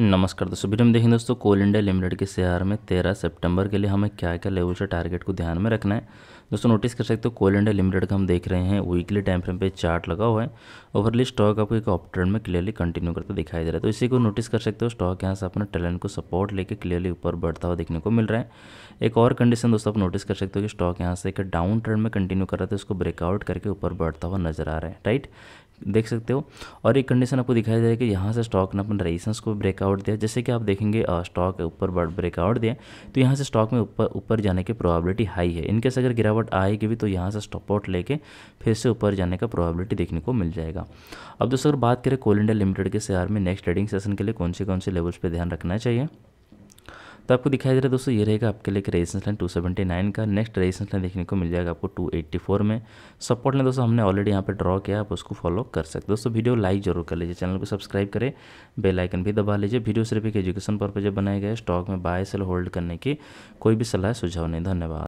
नमस्कार दोस्तों वीडियो में देखें दोस्तों कोल इंडिया लिमिटेड के शेयर में तेरह सितंबर के लिए हमें क्या क्या लेवल से टारगेट को ध्यान में रखना है दोस्तों नोटिस कर सकते हो कोल इंडिया लिमिटेड का हम देख रहे हैं वीकली टाइम फ्रेम पे चार्ट लगा हुआ है ओवरली स्टॉक आपको एक ऑप ट्रेंड में क्लियरली कंटिन्यू करता दिखाई दे रहा है तो इसी को नोटिस कर सकते हो स्टॉक यहाँ से अपने टैलेंट को सपोर्ट लेकर क्लियरली ऊपर बढ़ता हुआ देखने को मिल रहा है एक और कंडीशन दोस्तों आप नोटिस कर सकते हो कि स्टॉक यहाँ से एक डाउन ट्रेंड में कंटिन्यू कर रहा था उसको ब्रेकआउट करके ऊपर बढ़ता हुआ नजर आ रहा है राइट देख सकते हो और एक कंडीशन आपको दिखाई दे रहा है कि यहाँ से स्टॉक ने अपन रेजिस्टेंस को ब्रेकआउट दिया जैसे कि आप देखेंगे स्टॉक ऊपर बर्ड ब्रेकआउट दिया तो यहाँ से स्टॉक में ऊपर ऊपर जाने की प्रोबेबिलिटी हाई है इनकेस अगर गिरावट आएगी भी तो यहाँ से स्टॉपआउट लेके फिर से ऊपर जाने का प्रोबेबिलिटी देखने को मिल जाएगा अब दोस्तों अगर बात करें कोल इंडिया लिमिटेड के शेयर में नेक्स्ट ट्रेडिंग सेशन के लिए कौन से कौन से लेवल्स पर ध्यान रखना चाहिए तो आपको दिखाई दे रहा है दोस्तों ये रहेगा आपके लिए रेजिस्टेंस लाइन 279 का नेक्स्ट रेजिस्टेंस लाइन देखने को मिल जाएगा आपको 284 में सपोर्ट लाइन दोस्तों हमने ऑलरेडी यहाँ पे ड्रॉ किया आप उसको फॉलो कर सकते दोस्तों वीडियो लाइक जरूर कर लीजिए चैनल को सब्सक्राइब करें बेल आइकन भी दबा लीजिए वीडियो सिर्फ एक एजुकेशन पर्पज बनाए गए स्टॉक में बाय सेल होल्ड करने की कोई भी सलाह सुझाव नहीं धन्यवाद